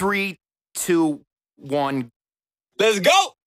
three, two, one. Let's go.